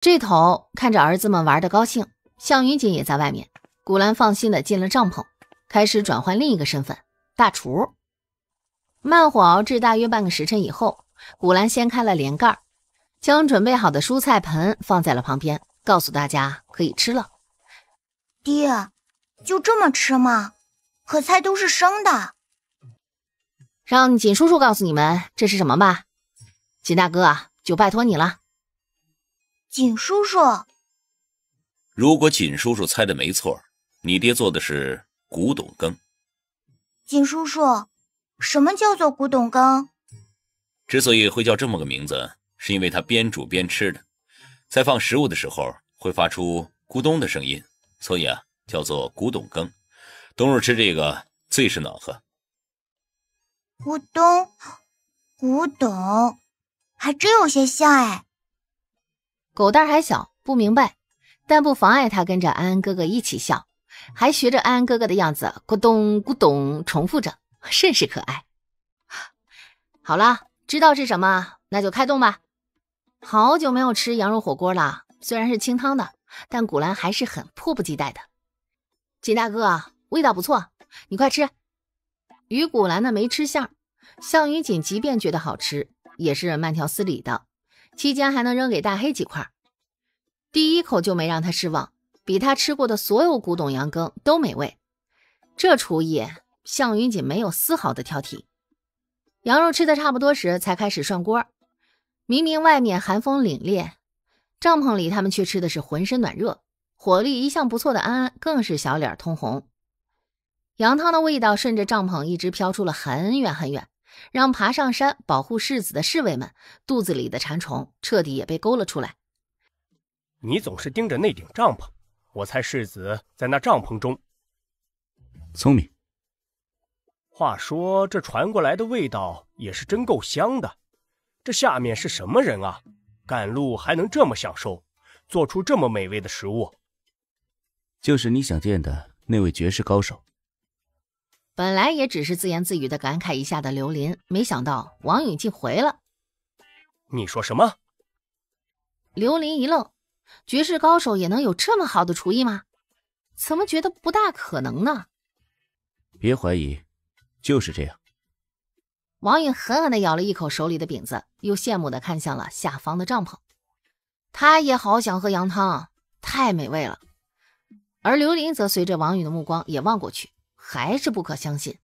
这头看着儿子们玩的高兴，向云锦也在外面。古兰放心的进了帐篷，开始转换另一个身份——大厨。慢火熬制大约半个时辰以后，古兰掀开了帘盖，将准备好的蔬菜盆放在了旁边，告诉大家可以吃了。爹，就这么吃吗？可菜都是生的。让锦叔叔告诉你们这是什么吧，锦大哥就拜托你了。锦叔叔，如果锦叔叔猜的没错，你爹做的是古董羹。锦叔叔，什么叫做古董羹？之所以会叫这么个名字，是因为它边煮边吃的，在放食物的时候会发出咕咚的声音，所以啊，叫做古董羹。冬日吃这个最是暖和。咕咚，古董，还真有些像哎。狗蛋还小，不明白，但不妨碍他跟着安安哥哥一起笑，还学着安安哥哥的样子咕咚咕咚重复着，甚是可爱。好了，知道是什么，那就开动吧。好久没有吃羊肉火锅了，虽然是清汤的，但古兰还是很迫不及待的。金大哥，味道不错，你快吃。与古兰呢没吃相，向云锦即便觉得好吃，也是慢条斯理的，期间还能扔给大黑几块。第一口就没让他失望，比他吃过的所有古董羊羹都美味。这厨艺，向云锦没有丝毫的挑剔。羊肉吃的差不多时，才开始涮锅。明明外面寒风凛冽，帐篷里他们却吃的是浑身暖热。火力一向不错的安安，更是小脸通红。羊汤的味道顺着帐篷一直飘出了很远很远，让爬上山保护世子的侍卫们肚子里的馋虫彻底也被勾了出来。你总是盯着那顶帐篷，我猜世子在那帐篷中。聪明。话说这传过来的味道也是真够香的，这下面是什么人啊？赶路还能这么享受，做出这么美味的食物。就是你想见的那位绝世高手。本来也只是自言自语的感慨一下的刘林，没想到王允竟回了。你说什么？刘林一愣。绝世高手也能有这么好的厨艺吗？怎么觉得不大可能呢？别怀疑，就是这样。王允狠狠地咬了一口手里的饼子，又羡慕地看向了下方的帐篷。他也好想喝羊汤，太美味了。而刘林则随着王允的目光也望过去，还是不可相信。